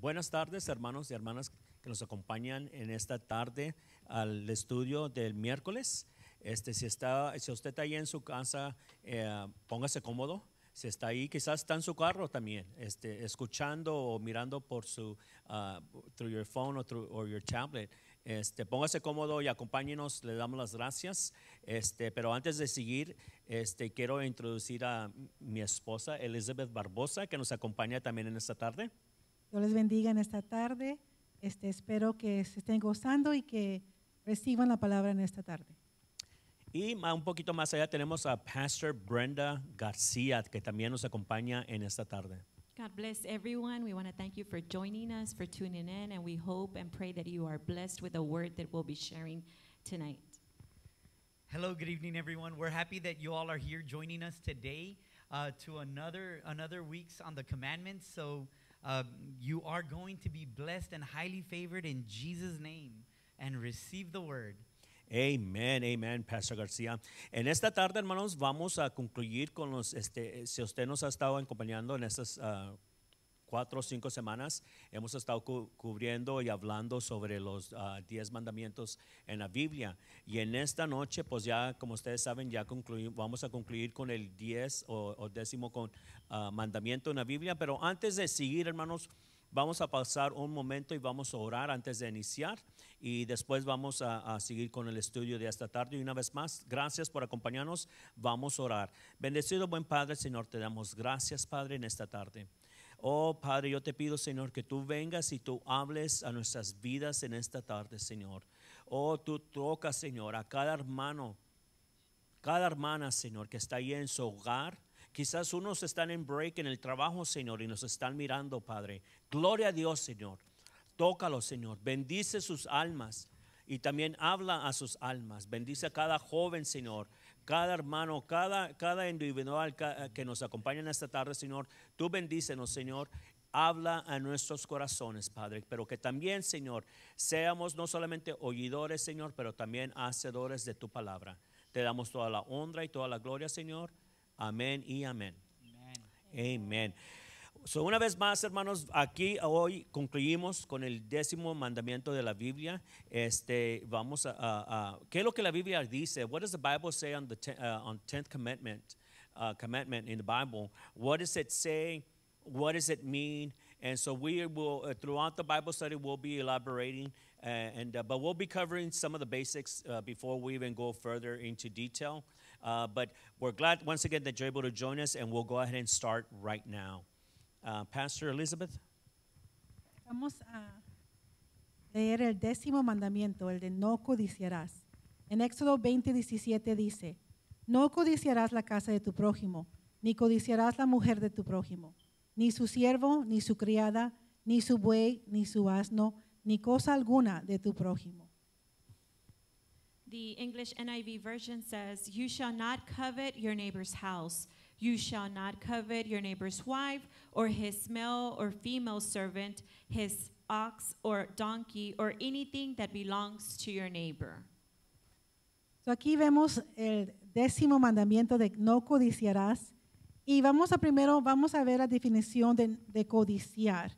Buenas tardes, hermanos y hermanas que nos acompañan en esta tarde al estudio del miércoles. Este, si, está, si usted está ahí en su casa, eh, póngase cómodo. Si está ahí, quizás está en su carro también, este, escuchando o mirando por su, ah, through your phone o through or your tablet. Este, póngase cómodo y acompáñenos, le damos las gracias. Este, pero antes de seguir, este, quiero introducir a mi esposa Elizabeth Barbosa, que nos acompaña también en esta tarde. Dios les bendiga en esta tarde. Este, espero que se estén gozando y que reciban la palabra en esta tarde. Y un poquito más allá tenemos a Pastor Brenda García, que también nos acompaña en esta tarde. God bless everyone. We want to thank you for joining us, for tuning in, and we hope and pray that you are blessed with a word that we'll be sharing tonight. Hello, good evening, everyone. We're happy that you all are here joining us today uh, to another another weeks on the commandments. So Um, you are going to be blessed and highly favored in Jesus' name and receive the word. Amen, amen. Pastor García. En esta tarde, hermanos, vamos a concluir con los, este, eh, si usted nos ha estado acompañando en estas ah, cuatro o cinco semanas, hemos estado cubriendo y hablando sobre los ah, diez mandamientos en la Biblia. Y en esta noche, pues ya, como ustedes saben, ya vamos a concluir con el diez o, o décimo con, Ah, mandamiento en la Biblia. Pero antes de seguir, hermanos, vamos a pasar un momento y vamos a orar antes de iniciar y después vamos a, a, seguir con el estudio de esta tarde. Y una vez más, gracias por acompañarnos. Vamos a orar. Bendecido buen Padre, Señor, te damos gracias, Padre, en esta tarde. Oh Padre, yo te pido, Señor, que tú vengas y tú hables a nuestras vidas en esta tarde, Señor. Oh, tú tocas, Señor, a cada hermano, cada hermana, Señor, que está ahí en su hogar Quizás unos están en break en el trabajo, Señor, y nos están mirando, Padre. Gloria a Dios, Señor. Tócalo, Señor. Bendice sus almas y también habla a sus almas. Bendice a cada joven, Señor, cada hermano, cada, cada individual eh, que nos acompaña en esta tarde, Señor. Tú bendícenos, Señor. Habla a nuestros corazones, Padre, pero que también, Señor, seamos no solamente oidores, Señor, pero también hacedores de tu palabra. Te damos toda la honra y toda la gloria, Señor. Amén y amén. Amén. So, una vez más, hermanos, aquí hoy concluimos con el décimo mandamiento de la Biblia. Este, vamos a, a, a ¿qué es lo que la Biblia dice? What does the Bible say on the ten, uh, on tenth commandment? Uh, commandment in the Bible. What does it say? What does it mean? And so we will uh, throughout the Bible study we'll be elaborating, uh, and uh, but we'll be covering some of the basics uh, before we even go further into detail. Uh, but we're glad once again that you're able to join us, and we'll go ahead and start right now. Uh, Pastor Elizabeth. Vamos a leer el décimo mandamiento, el de no codiciarás. En Éxodo 20:17 dice, no codiciarás la casa de tu prójimo, ni codiciarás la mujer de tu prójimo, ni su siervo, ni su criada, ni su buey, ni su asno, ni cosa alguna de tu prójimo. the English NIV version says, You shall not covet your neighbor's house. You shall not covet your neighbor's wife, or his male or female servant, his ox or donkey, or anything that belongs to your neighbor. So aquí vemos el décimo mandamiento de no codiciarás. Y vamos a primero, vamos a ver la definición de, de codiciar.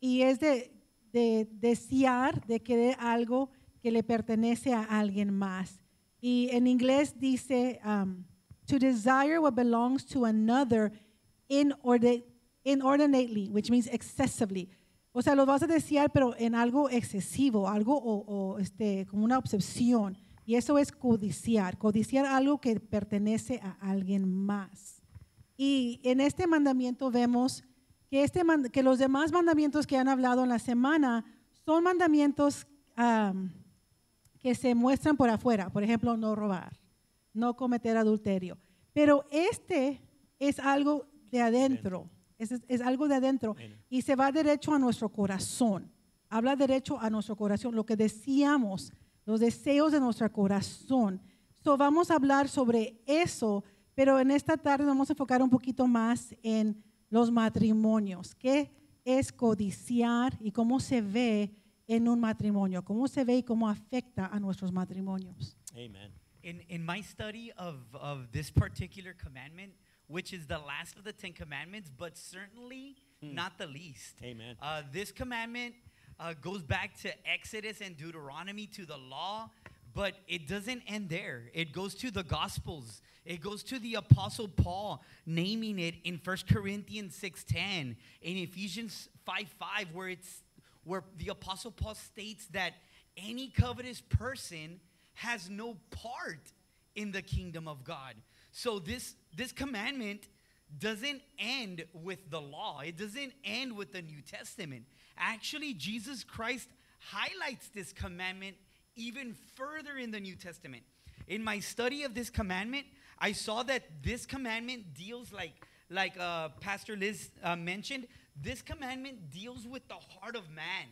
Y es de, de desear, de querer algo que le pertenece a alguien más. Y en inglés dice, um, to desire what belongs to another inordinately, which means excessively. O sea, lo vas a desear, pero en algo excesivo, algo o, este, como una obsesión. Y eso es codiciar, codiciar algo que pertenece a alguien más. Y en este mandamiento vemos que, este, que los demás mandamientos que han hablado en la semana son mandamientos um, que se muestran por afuera, por ejemplo, no robar, no cometer adulterio. Pero este es algo de adentro, es, algo de adentro y se va derecho a nuestro corazón, habla derecho a nuestro corazón, lo que decíamos, los deseos de nuestro corazón. So, vamos a hablar sobre eso, pero en esta tarde vamos a enfocar un poquito más en los matrimonios, qué es codiciar y cómo se ve en un matrimonio, cómo se ve y cómo afecta a nuestros matrimonios. Amen. In, in my study of, of this particular commandment, which is the last of the Ten Commandments, but certainly hmm. not the least. Amen. Uh, this commandment uh, goes back to Exodus and Deuteronomy to the law, but it doesn't end there. It goes to the Gospels. It goes to the Apostle Paul naming it in First Corinthians 6.10, in Ephesians 5.5, 5, where it's where the Apostle Paul states that any covetous person has no part in the kingdom of God. So this this commandment doesn't end with the law. It doesn't end with the New Testament. Actually, Jesus Christ highlights this commandment even further in the New Testament. In my study of this commandment, I saw that this commandment deals like like uh, Pastor Liz uh, mentioned this commandment deals with the heart of man.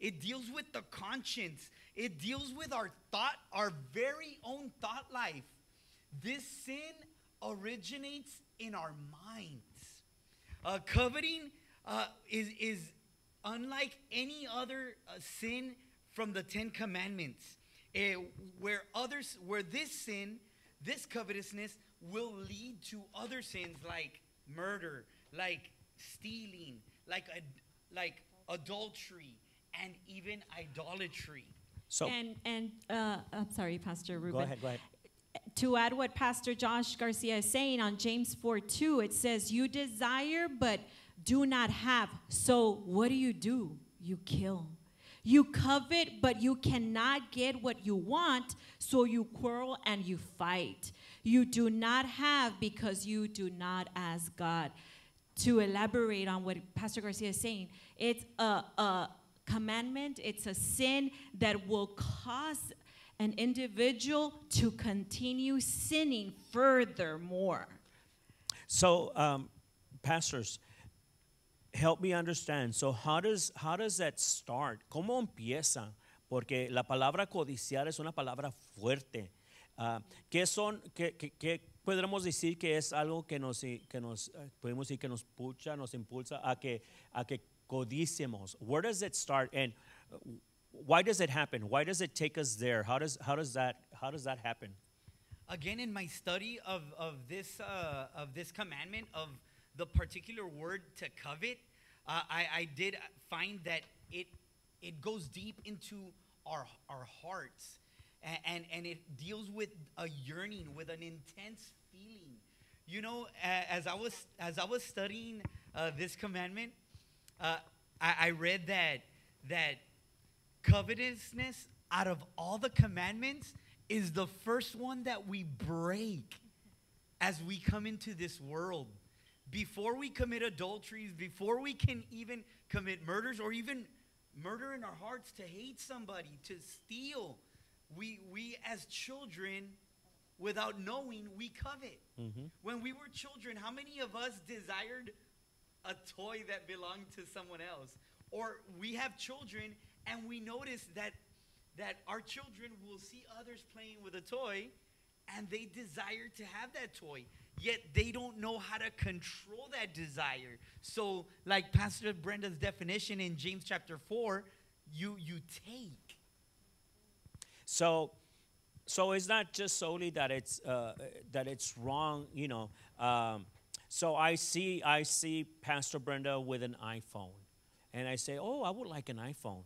It deals with the conscience. It deals with our thought, our very own thought life. This sin originates in our minds. Uh, coveting uh, is, is unlike any other uh, sin from the Ten Commandments, eh, where others, where this sin, this covetousness, will lead to other sins like murder, like stealing, like, like adultery, and even idolatry. So and and uh, I'm sorry, Pastor Ruben. Go ahead. Go ahead. To add what Pastor Josh Garcia is saying on James 4 2, it says, You desire but do not have. So what do you do? You kill. You covet, but you cannot get what you want, so you quarrel and you fight. You do not have because you do not ask God to elaborate on what Pastor Garcia is saying, it's a, a commandment, it's a sin that will cause an individual to continue sinning furthermore. So, um, pastors, help me understand. So, how does how does that start? ¿Cómo empieza? Porque la palabra codiciar es una palabra fuerte. Uh, ¿qué, son, qué, qué, podríamos decir que es algo que nos, eh, que nos eh, podemos decir que nos pucha, nos impulsa a que, a que codicemos. Where does it start and uh, why does it happen? Why does it take us there? How does, how does, that, how does that happen? Again, in my study of, of, this, uh, of this commandment, of the particular word to covet, uh, I, I did find that it, it goes deep into our, our hearts and, and, and it deals with a yearning, with an intense feeling. You know, as I was, as I was studying uh, this commandment, uh, I, I read that, that covetousness out of all the commandments is the first one that we break as we come into this world. Before we commit adulteries, before we can even commit murders or even murder in our hearts to hate somebody, to steal, we, we as children, without knowing, we covet. Mm-hmm. When we were children, how many of us desired a toy that belonged to someone else? Or we have children and we notice that that our children will see others playing with a toy and they desire to have that toy yet they don't know how to control that desire so like pastor brenda's definition in james chapter 4 you you take so, so it's not just solely that it's uh, that it's wrong, you know. Um, so I see I see Pastor Brenda with an iPhone, and I say, oh, I would like an iPhone.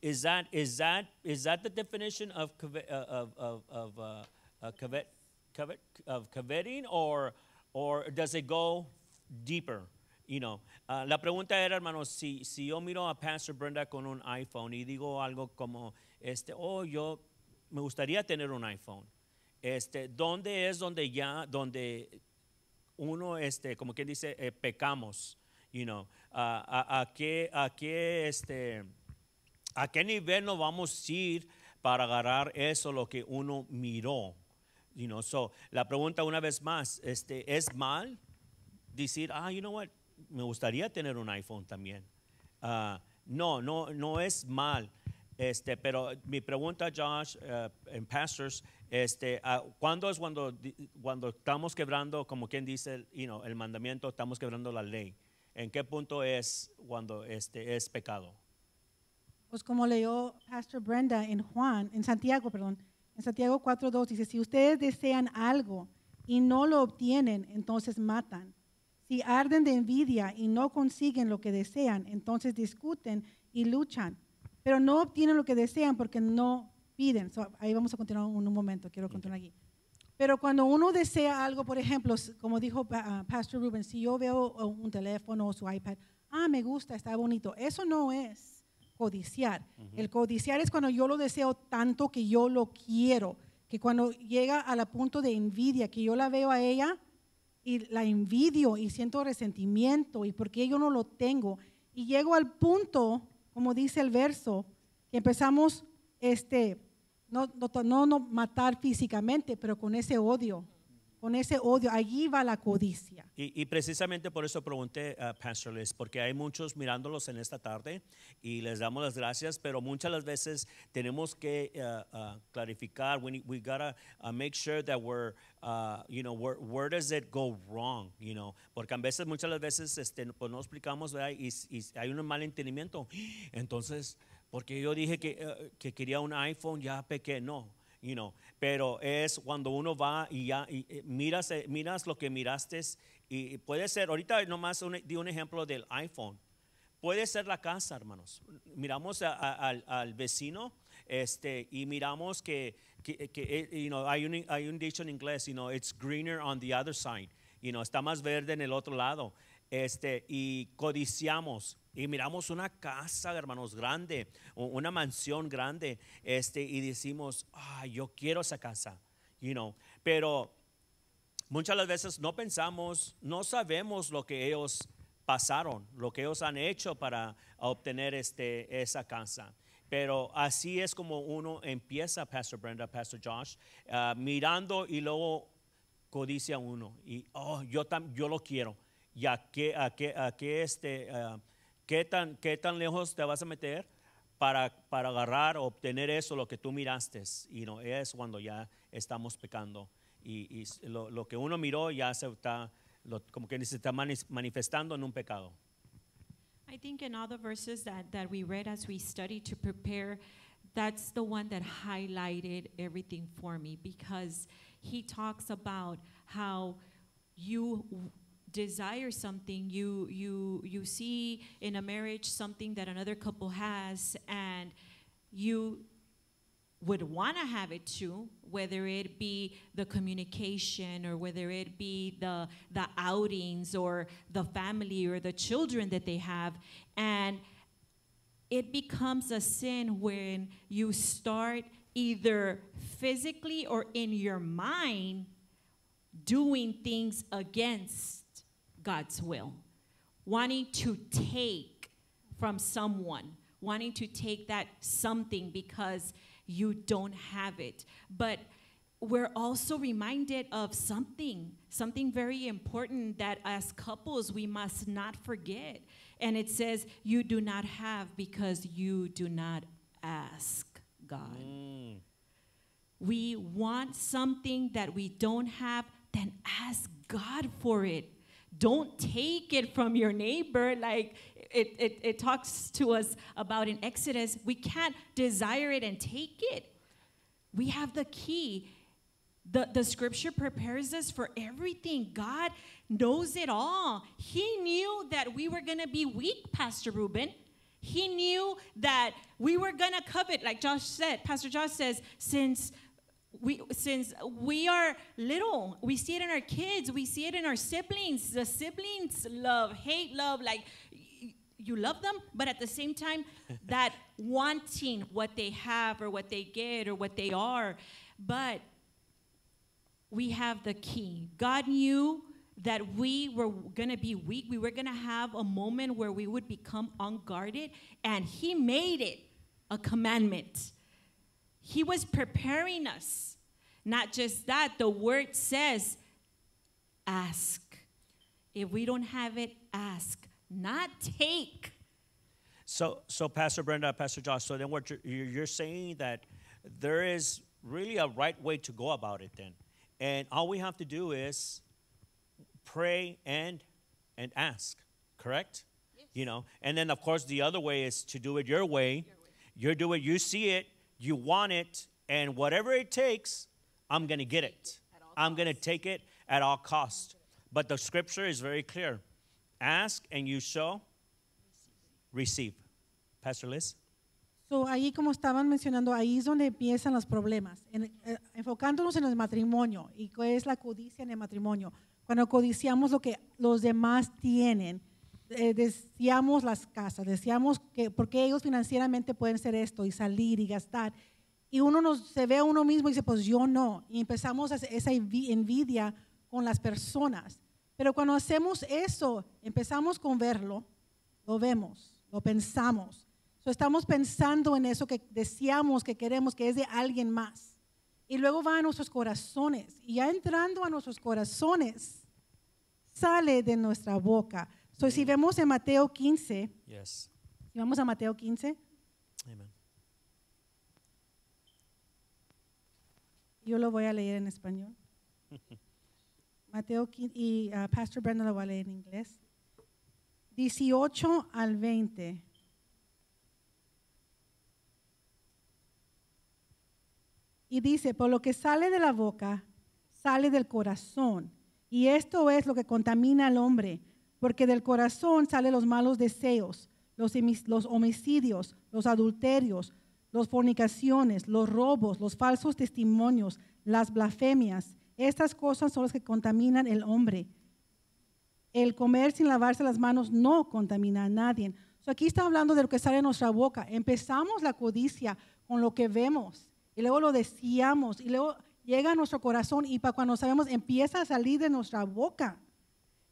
Is that is that is that the definition of covet, uh, of of, of uh, uh, covet, covet of coveting, or or does it go deeper? You know, uh, la pregunta era, hermanos, si, si yo miro a Pastor Brenda con un iPhone y digo algo como, este, oh, yo me gustaría tener un iPhone. Este, ¿Dónde es donde ya, donde uno, este, como quien dice, eh, pecamos? a, qué, a, qué, este, ¿A qué nivel nos vamos a ir para agarrar eso, lo que uno miró? You so, la pregunta una vez más, este, ¿es mal decir, ah, you know what, me gustaría tener un iPhone también? Ah, no, no, no es mal. Este, pero mi pregunta, Josh, eh, en pastors, este, ah, ¿cuándo es cuando, cuando estamos quebrando, como quien dice, el mandamiento, estamos quebrando la ley? ¿En qué punto es cuando este, es pecado? Pues como leyó Pastor Brenda en Juan, en Santiago, perdón, en Santiago 4.2 dice, si ustedes desean algo y no lo obtienen, entonces matan. Si arden de envidia y no consiguen lo que desean, entonces discuten y luchan pero no obtienen lo que desean porque no piden. ahí vamos a continuar en un momento, quiero continuar aquí. Pero cuando uno desea algo, por ejemplo, como dijo ah, Pastor Rubén, si yo veo un teléfono o su iPad, ah, me gusta, está bonito. Eso no es codiciar. El codiciar es cuando yo lo deseo tanto que yo lo quiero, que cuando llega al punto de envidia, que yo la veo a ella y la envidio y siento resentimiento y porque yo no lo tengo. Y llego al punto como dice el verso, que empezamos este, no, no, no, no matar físicamente, pero con ese odio con ese odio, allí va la codicia. Y, precisamente por eso pregunté a Pastor Liz, porque hay muchos mirándolos en esta tarde y les damos las gracias, pero muchas las veces tenemos que eh, eh, clarificar, we, gotta uh, make sure that we're, uh, you know, where, does it go wrong, you know, porque a veces, muchas las veces, este, pues no explicamos, Y, hay un mal entendimiento. Entonces, porque yo dije eh, que, quería un iPhone, ya pequeño you know. Pero es cuando uno va y ya eh, miras, eh, miras lo que miraste y, puede ser, ahorita nomás di un ejemplo del iPhone. Puede ser la casa, hermanos. Miramos al, vecino este, y miramos que, que, eh, hay, un, hay, un, dicho en inglés, you know, it's greener on the other side. You know, está más verde en el otro lado. Este, y codiciamos y miramos una casa, hermanos, grande, una mansión grande, este, y decimos, ah, yo quiero esa casa, you know. Pero muchas las veces no pensamos, no sabemos lo que ellos pasaron, lo que ellos han hecho para obtener este, esa casa. Pero así es como uno empieza, Pastor Brenda, Pastor Josh, ah, mirando y luego codicia uno. Y, oh, yo, yo lo quiero. Y a qué, a qué, a qué este, ah, ¿Qué tan, qué tan lejos te vas a meter para, para agarrar, obtener eso, lo que tú miraste? Y no es cuando ya estamos pecando. Y, y lo, lo, que uno miró ya se está, lo, como que se está manifestando en un pecado. I think in all the verses that, that we read as we study to prepare, that's the one that highlighted everything for me because he talks about how you desire something you you you see in a marriage something that another couple has and you would want to have it too whether it be the communication or whether it be the the outings or the family or the children that they have and it becomes a sin when you start either physically or in your mind doing things against God's will, wanting to take from someone, wanting to take that something because you don't have it. But we're also reminded of something, something very important that as couples we must not forget. And it says, You do not have because you do not ask God. Mm. We want something that we don't have, then ask God for it don't take it from your neighbor. Like it, it, it talks to us about in Exodus, we can't desire it and take it. We have the key. The, the scripture prepares us for everything. God knows it all. He knew that we were going to be weak, Pastor Ruben. He knew that we were going to covet, like Josh said, Pastor Josh says, since we since we are little we see it in our kids we see it in our siblings the siblings love hate love like you love them but at the same time that wanting what they have or what they get or what they are but we have the key god knew that we were going to be weak we were going to have a moment where we would become unguarded and he made it a commandment he was preparing us. Not just that, the word says, ask. If we don't have it, ask, not take. So, so Pastor Brenda, Pastor Josh, so then what you're, you're saying that there is really a right way to go about it then. And all we have to do is pray and and ask, correct? Yes. You know, and then of course the other way is to do it your way. your way. You do it, you see it, you want it, and whatever it takes, I'm going to get it. I'm going to take it at all cost. But the scripture is very clear. Ask and you shall receive. Pastor Liz. So, ahí como estaban mencionando, ahí es donde empiezan los problemas, en, eh, enfocándonos en el matrimonio y qué es la codicia en el matrimonio. Cuando codiciamos lo que los demás tienen, Eh, deseamos las casas, deseamos que, porque ellos financieramente pueden hacer esto y salir y gastar. Y uno se ve a uno mismo y dice, pues yo no. Y empezamos esa envidia con las personas. Pero cuando hacemos eso, empezamos con verlo, lo vemos, lo pensamos. estamos pensando en eso que deseamos, que queremos, que es de alguien más. Y luego va a nuestros corazones. Y ya entrando a nuestros corazones, sale de nuestra boca. Entonces si vemos en Mateo 15, Yes. vamos a Mateo 15, yo lo voy a leer en español. Mateo y ah, Pastor Brenda lo va a leer en inglés. 18 al 20. Y dice, por lo que sale de la boca, sale del corazón. Y esto es lo que contamina al hombre, porque del corazón salen los malos deseos, los, homicidios, los adulterios, las fornicaciones, los robos, los falsos testimonios, las blasfemias. Estas cosas son las que contaminan el hombre. El comer sin lavarse las manos no contamina a nadie. aquí está hablando de lo que sale de nuestra boca. Empezamos la codicia con lo que vemos y luego lo deseamos y luego llega a nuestro corazón y para cuando sabemos empieza a salir de nuestra boca.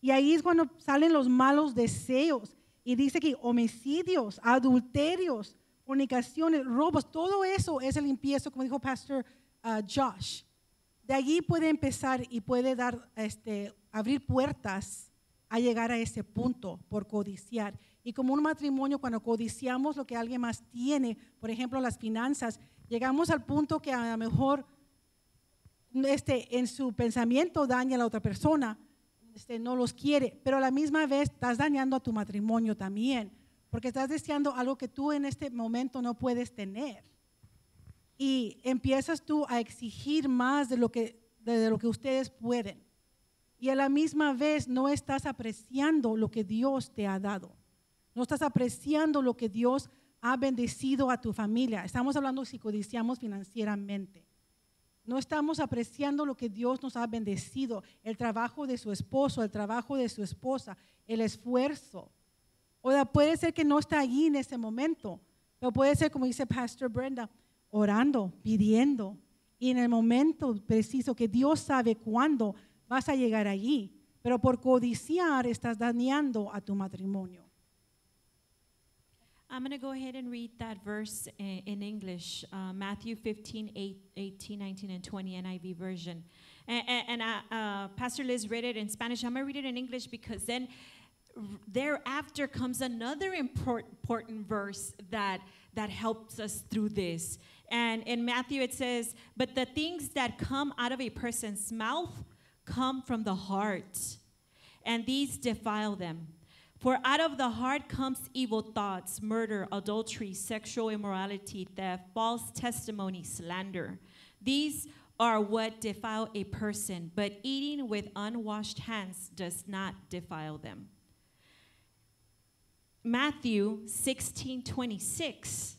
Y ahí es cuando salen los malos deseos. Y dice que homicidios, adulterios, fornicaciones, robos, todo eso es el impiezo, como dijo Pastor uh, Josh. De allí puede empezar y puede dar, este, abrir puertas a llegar a ese punto por codiciar. Y como un matrimonio, cuando codiciamos lo que alguien más tiene, por ejemplo, las finanzas, llegamos al punto que a lo mejor este, en su pensamiento daña a la otra persona, este, no los quiere, pero a la misma vez estás dañando a tu matrimonio también, porque estás deseando algo que tú en este momento no puedes tener. Y empiezas tú a exigir más de lo que, de lo que ustedes pueden. Y a la misma vez no estás apreciando lo que Dios te ha dado. No estás apreciando lo que Dios ha bendecido a tu familia. Estamos hablando si codiciamos financieramente. No estamos apreciando lo que Dios nos ha bendecido, el trabajo de su esposo, el trabajo de su esposa, el esfuerzo. O sea, puede ser que no está allí en ese momento, pero puede ser, como dice Pastor Brenda, orando, pidiendo. Y en el momento preciso que Dios sabe cuándo vas a llegar allí, pero por codiciar estás dañando a tu matrimonio. I'm going to go ahead and read that verse in, English, uh, Matthew 15, 8, 18, 19, and 20, NIV version. And, and, uh, Pastor Liz read it in Spanish. I'm going to read it in English because then thereafter comes another import, important verse that, that helps us through this. And in Matthew, it says, But the things that come out of a person's mouth come from the heart, and these defile them. For out of the heart comes evil thoughts, murder, adultery, sexual immorality, theft, false testimony, slander. These are what defile a person, but eating with unwashed hands does not defile them. Matthew 16 26.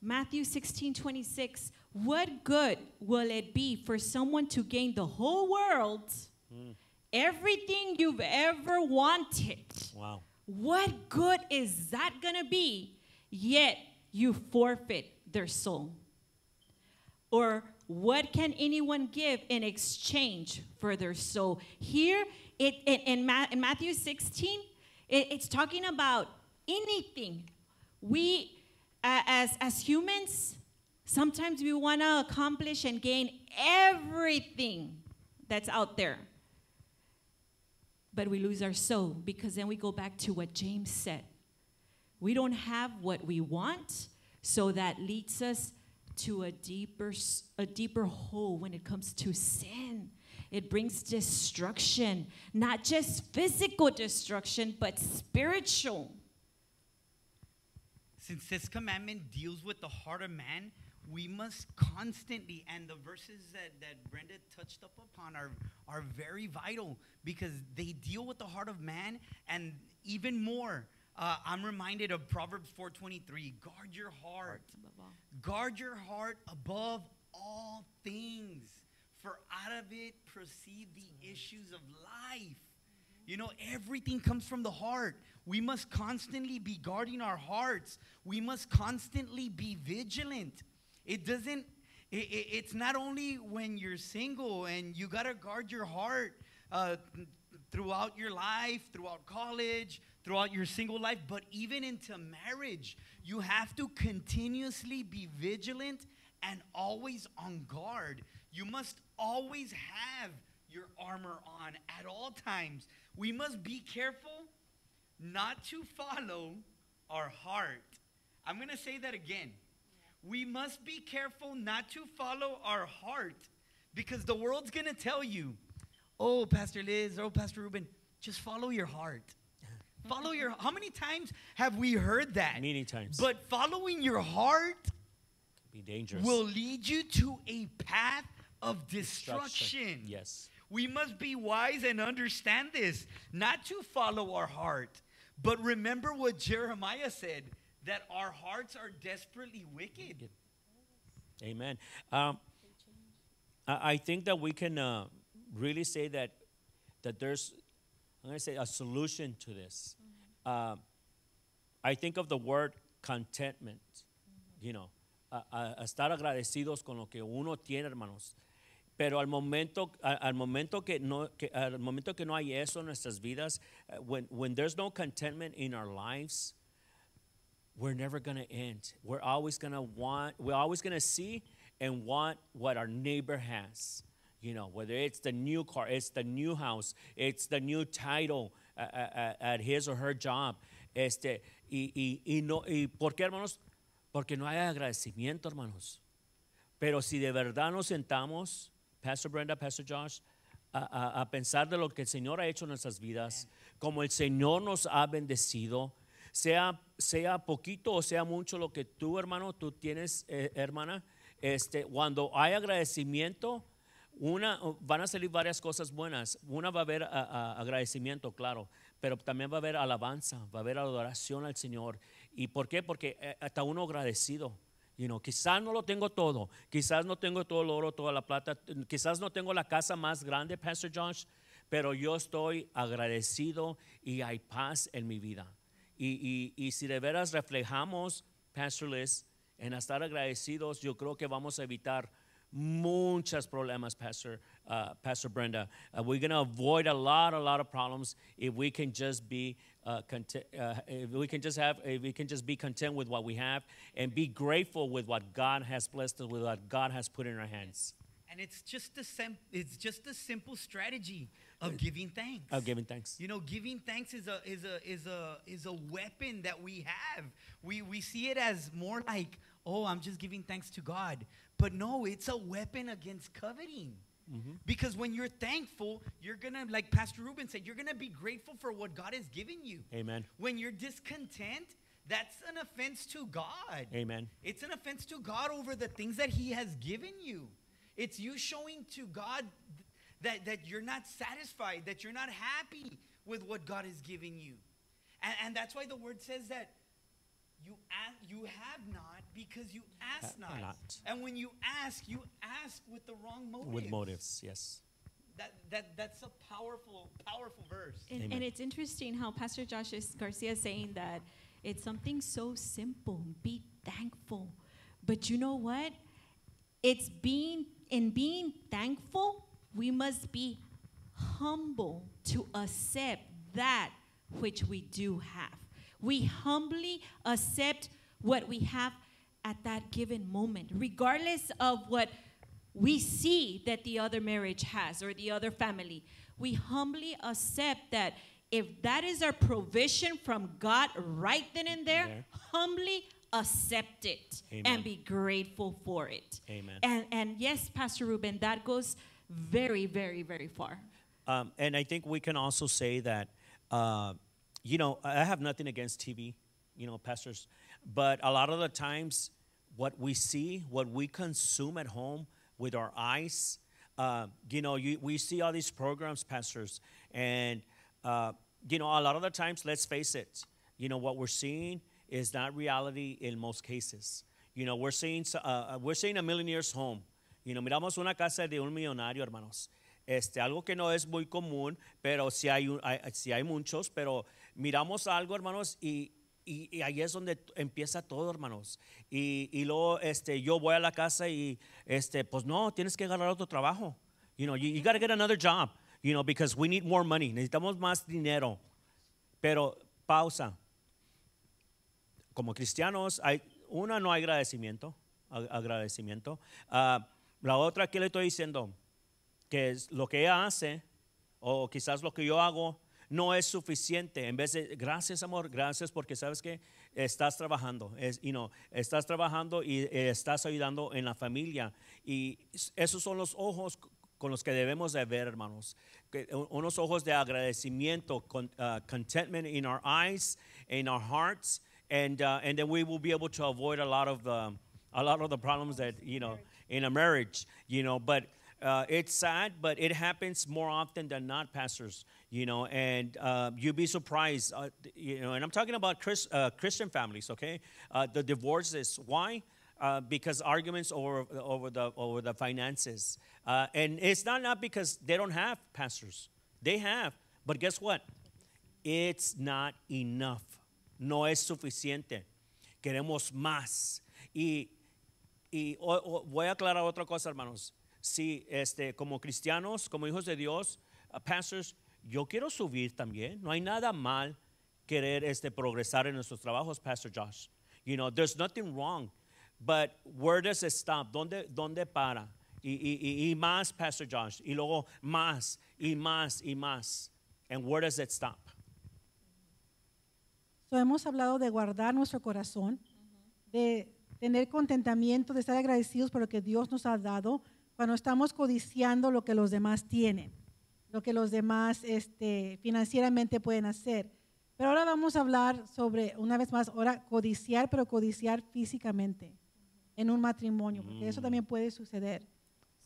Matthew 16 26. What good will it be for someone to gain the whole world? Mm everything you've ever wanted. Wow. What good is that going to be? Yet you forfeit their soul. Or what can anyone give in exchange for their soul? Here it, in, in, Ma- in Matthew 16, it, it's talking about anything. We, uh, as, as humans, sometimes we want to accomplish and gain everything that's out there but we lose our soul because then we go back to what James said. We don't have what we want, so that leads us to a deeper a deeper hole when it comes to sin. It brings destruction, not just physical destruction, but spiritual. Since this commandment deals with the heart of man, we must constantly, and the verses that, that Brenda touched up upon are, are very vital because they deal with the heart of man and even more. Uh, I'm reminded of Proverbs 4:23. Guard your heart. Guard your heart above all things, for out of it proceed the issues of life. You know, everything comes from the heart. We must constantly be guarding our hearts. We must constantly be vigilant. It doesn't, it, it, it's not only when you're single and you got to guard your heart uh, throughout your life, throughout college, throughout your single life, but even into marriage. You have to continuously be vigilant and always on guard. You must always have your armor on at all times. We must be careful not to follow our heart. I'm going to say that again we must be careful not to follow our heart because the world's going to tell you, oh, Pastor Liz, oh, Pastor Ruben, just follow your heart. Follow your how many times have we heard that? Many times. But following your heart can be dangerous. Will lead you to a path of destruction. Yes. We must be wise and understand this, not to follow our heart. But remember what Jeremiah said that our hearts are desperately wicked. Amen. Um, I think that we can uh, really say that that there's I'm going to say a solution to this. Mm-hmm. Uh, I think of the word contentment. Mm-hmm. You know, estar agradecidos con lo que uno tiene, hermanos. Pero al momento, al momento que no, que, al momento que no hay eso en nuestras vidas, eh, when, when there's no contentment in our lives, we're never going to end. We're always going to want, we're always going to see and want what our neighbor has. You know, whether it's the new car, it's the new house, it's the new title uh, uh, uh, at his or her job. Este, y, y, y, no, ¿Y por qué, hermanos? Porque no hay agradecimiento, hermanos. Pero si de verdad nos sentamos, Pastor Brenda, Pastor Josh, a, a, a pensar de lo que el Señor ha hecho en nuestras vidas, como el Señor nos ha bendecido, sea, sea poquito o sea mucho lo que tú, hermano, tú tienes, eh, hermana, este, cuando hay agradecimiento, una, van a salir varias cosas buenas. Una va a haber agradecimiento, claro, pero también va a haber alabanza, va a haber adoración al Señor. ¿Y por qué? Porque eh, hasta uno agradecido. You know, quizás no lo tengo todo, quizás no tengo todo el oro, toda la plata, quizás no tengo la casa más grande, Pastor Josh, pero yo estoy agradecido y hay paz en mi vida. Y, y, y si de veras reflejamos, Pastor Liz, en estar agradecidos, yo creo que vamos a evitar muchos problemas, Pastor, uh, Pastor Brenda. Uh, we're going to avoid a lot, a lot of problems if we can just be uh, content, uh, if we can just have, if we can just be content with what we have and be grateful with what God has blessed us with, what God has put in our hands. And it's just a, sem- it's just a simple strategy of giving thanks. Of giving thanks. You know, giving thanks is a is a is a is a weapon that we have. We we see it as more like, oh, I'm just giving thanks to God. But no, it's a weapon against coveting. Mm-hmm. Because when you're thankful, you're gonna, like Pastor Ruben said, you're gonna be grateful for what God has given you. Amen. When you're discontent, that's an offense to God. Amen. It's an offense to God over the things that He has given you. It's you showing to God that, that you're not satisfied, that you're not happy with what God is giving you. And, and that's why the word says that you, ask, you have not because you ask not. not. And when you ask, you ask with the wrong motives. With motives, yes. That, that, that's a powerful, powerful verse. And, and it's interesting how Pastor Josh Garcia is saying that it's something so simple. Be thankful. But you know what? It's being, in being thankful, we must be humble to accept that which we do have. We humbly accept what we have at that given moment, regardless of what we see that the other marriage has or the other family. We humbly accept that if that is our provision from God right then and there, there. humbly accept it Amen. and be grateful for it. Amen. And and yes, Pastor Ruben, that goes very, very, very far. Um, and I think we can also say that, uh, you know, I have nothing against TV, you know, pastors, but a lot of the times, what we see, what we consume at home with our eyes, uh, you know, you, we see all these programs, pastors, and uh, you know, a lot of the times, let's face it, you know, what we're seeing is not reality in most cases. You know, we're seeing uh, uh, we're seeing a millionaire's home, y nos miramos una casa de un millonario, hermanos. Este, algo que no es muy común, pero sí hay, hay muchos, pero miramos algo, hermanos, y, ahí es donde empieza todo, hermanos. Y, y, luego este, yo voy a la casa y, este, pues no, tienes que agarrar otro trabajo. You know, you, gotta get another job, you know, because we need more money. Necesitamos más dinero. Pero pausa. Como cristianos, hay, una, no hay agradecimiento. Agradecimiento. Ah, la otra que le estoy diciendo, que es lo que ella hace, o quizás lo que yo hago, no es suficiente. En vez de, gracias amor, gracias porque sabes que estás trabajando, es, y estás trabajando y eh, estás ayudando en la familia. Y esos son los ojos con los que debemos de ver, hermanos. Unos ojos de agradecimiento, ah, contentment in our eyes, in our hearts, and, ah, and then we will be able to avoid a lot of a lot of the problems that, you know, in a marriage, you know. But uh, it's sad, but it happens more often than not, pastors, you know. And uh, you'd be surprised, uh, you know. And I'm talking about Chris, uh, Christian families, okay? Uh, the divorces. Why? Uh, because arguments over over the over the finances, and it's not not because they don't have pastors. They have, but guess what? It's not enough. No es suficiente. Queremos más. Y Y voy a aclarar otra cosa, hermanos. Sí, este, como cristianos, como hijos de Dios, uh, pastors, yo quiero subir también. No hay nada mal querer este, progresar en nuestros trabajos, Pastor Josh. You know, there's nothing wrong. But where does it stop? ¿Dónde, dónde para? Y, y, más, Pastor Josh. Y luego más, y más, y más. And where does it stop? So, hemos hablado de guardar nuestro corazón, de tener contentamiento, de estar agradecidos por lo que Dios nos ha dado, cuando estamos codiciando lo que los demás tienen, lo que los demás este, financieramente pueden hacer. Pero ahora vamos a hablar sobre, una vez más, ahora codiciar, pero codiciar físicamente en un matrimonio, porque eso mm. también puede suceder.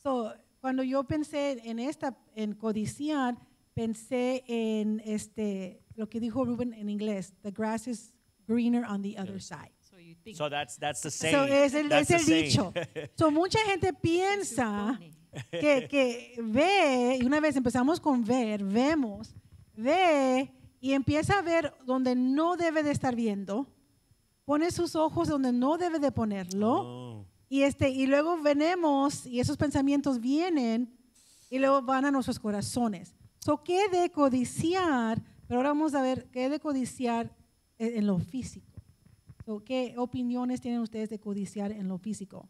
So, cuando yo pensé en esta, en codiciar, pensé en este, lo que dijo Rubén en inglés, the grass is greener on the other side. So that's, the es el, dicho. So mucha gente piensa que, ve, y una vez empezamos con ver, vemos, ve y empieza a ver donde no debe de estar viendo, pone sus ojos donde no debe de ponerlo, oh. y, este, y luego venemos y esos pensamientos vienen y luego van a nuestros corazones. So, ¿Qué de codiciar? Pero ahora vamos a ver qué de codiciar en lo físico. So, ¿Qué opiniones tienen ustedes de codiciar en lo físico?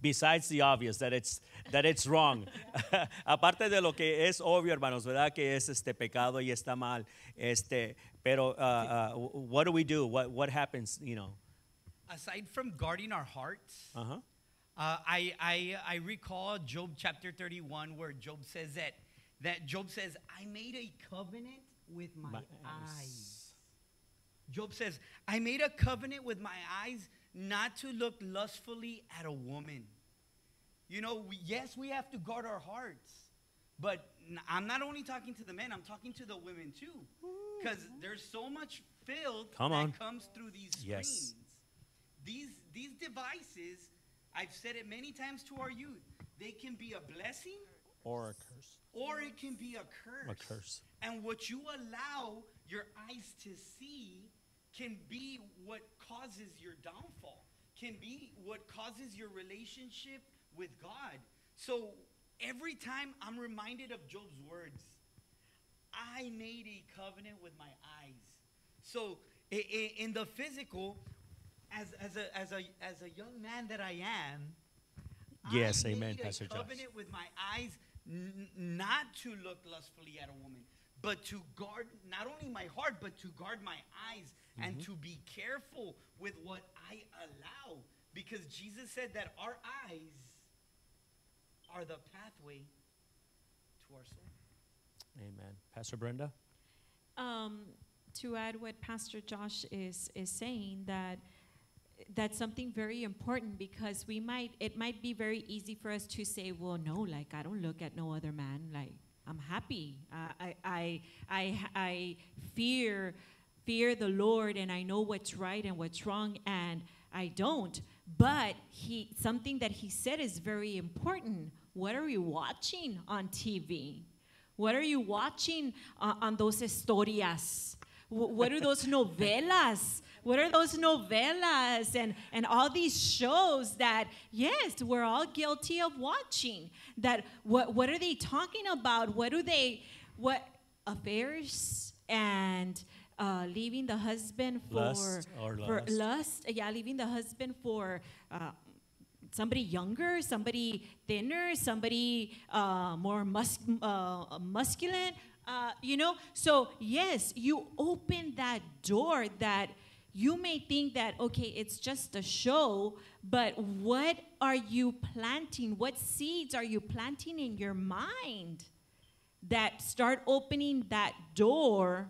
Besides the obvious, that it's, that it's wrong. Aparte de lo que es obvio, hermanos, ¿verdad? Que es este pecado y está mal. Este, pero, uh, uh, what do we do? What, what happens, you know? Aside from guarding our hearts, uh-huh. Uh, I, I, I recall Job chapter 31 where Job says that that Job says, I made a covenant with my, my eyes. Job says, I made a covenant with my eyes not to look lustfully at a woman. You know, we, yes, we have to guard our hearts, but I'm not only talking to the men, I'm talking to the women too. Because there's so much filth Come that on. comes through these yes. screens. These, these devices, I've said it many times to our youth, they can be a blessing or a curse or it can be a curse. A curse. And what you allow your eyes to see can be what causes your downfall, can be what causes your relationship with God. So every time I'm reminded of Job's words, I made a covenant with my eyes. So in the physical, as, as, a, as, a, as a young man that I am, yes, I amen, made Pastor a covenant Josh. with my eyes n- not to look lustfully at a woman, but to guard not only my heart, but to guard my eyes mm-hmm. and to be careful with what I allow. Because Jesus said that our eyes are the pathway to our soul. Amen. Pastor Brenda? Um, to add what Pastor Josh is, is saying, that that's something very important because we might it might be very easy for us to say well no like i don't look at no other man like i'm happy uh, I, I i i fear fear the lord and i know what's right and what's wrong and i don't but he something that he said is very important what are you watching on tv what are you watching uh, on those historias what are those novelas what are those novellas and, and all these shows that, yes, we're all guilty of watching? That what, what are they talking about? What do they, what affairs and uh, leaving the husband for lust, or lust. lust yeah, leaving the husband for uh, somebody younger, somebody thinner, somebody uh, more mus- uh, Uh, you know, so yes, you open that door that you may think that, okay, it's just a show, but what are you planting? What seeds are you planting in your mind that start opening that door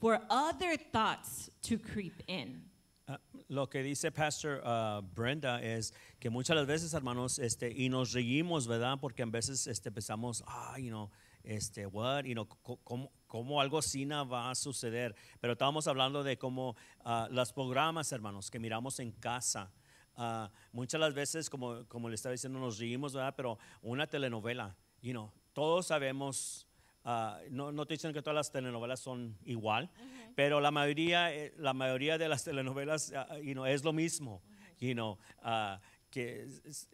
for other thoughts to creep in? Uh, lo que dice Pastor uh, Brenda es que muchas las veces, hermanos, este, y nos reímos, ¿verdad? Porque a veces este, pensamos, ah, you know, este, what, you know, ¿cómo, cómo algo así va a suceder. Pero estábamos hablando de cómo ah, los programas, hermanos, que miramos en casa. Ah, muchas de las veces, como, como le estaba diciendo, nos reímos, ¿verdad? Pero una telenovela, you know, todos sabemos ah, no, no, te dicen que todas las telenovelas son igual, pero la mayoría, eh, la mayoría de las telenovelas you es lo mismo. -huh. You que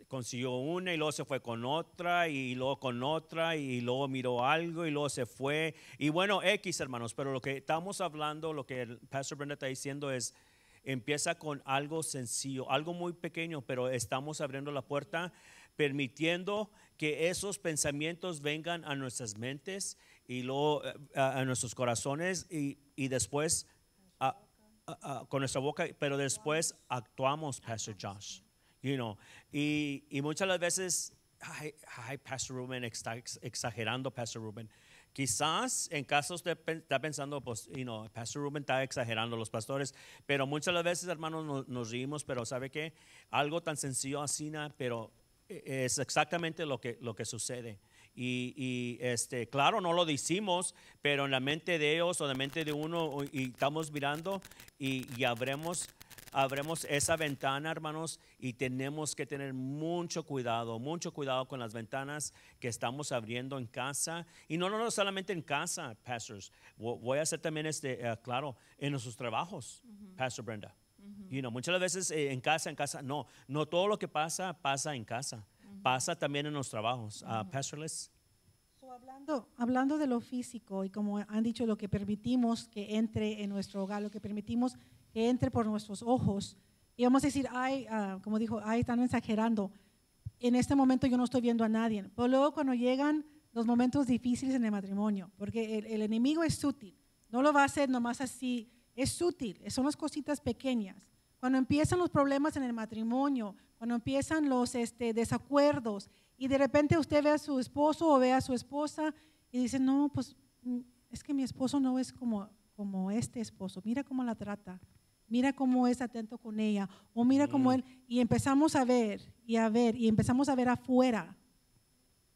consiguió una y luego se fue con otra y luego con otra y luego miró algo y luego se fue. Y bueno, X hermanos, pero lo que estamos hablando, lo que el pastor Brenda está diciendo es, empieza con algo sencillo, algo muy pequeño, pero estamos abriendo la puerta, permitiendo que esos pensamientos vengan a nuestras mentes y luego eh, a, nuestros corazones y, después con nuestra boca, pero después actuamos, Pastor Josh. You know, y, y muchas las veces, ay, Pastor Ruben está exagerando, Pastor Ruben. Quizás en casos de, está pensando, pues, you Pastor Ruben está exagerando los pastores, pero muchas las veces, hermanos, nos, reímos pero ¿sabe qué? Algo tan sencillo así, pero e, e, es exactamente lo que, lo que sucede. Y, y, este, claro, no lo decimos, pero en la mente de ellos o en la mente de uno, y estamos mirando y, y habremos abremos esa ventana, hermanos, y tenemos que tener mucho cuidado, mucho cuidado con las ventanas que estamos abriendo en casa. Y no, no, no solamente en casa, pastors. Voy a hacer también este, eh, claro, en nuestros trabajos, Pastor Brenda. muchas veces eh, en casa, en casa, no, no todo lo que pasa, pasa en casa, pasa también en los trabajos. Ah, Pastor Liz. hablando, hablando de lo físico y como han dicho, lo que permitimos que entre en nuestro hogar, lo que permitimos que entre por nuestros ojos y vamos a decir, ay, ah", como dijo, ay, están exagerando. En este momento yo no estoy viendo a nadie. Pero luego cuando llegan los momentos difíciles en el matrimonio, porque el, el enemigo es sutil, no lo va a hacer nomás así, es sutil, son las cositas pequeñas. Cuando empiezan los problemas en el matrimonio, cuando empiezan los este, desacuerdos y de repente usted ve a su esposo o ve a su esposa y dice, no, pues mm, es que mi esposo no es como, como este esposo, mira cómo la trata, mira cómo es atento con ella, o mira cómo mm. él, y empezamos a ver y a ver y empezamos a ver afuera.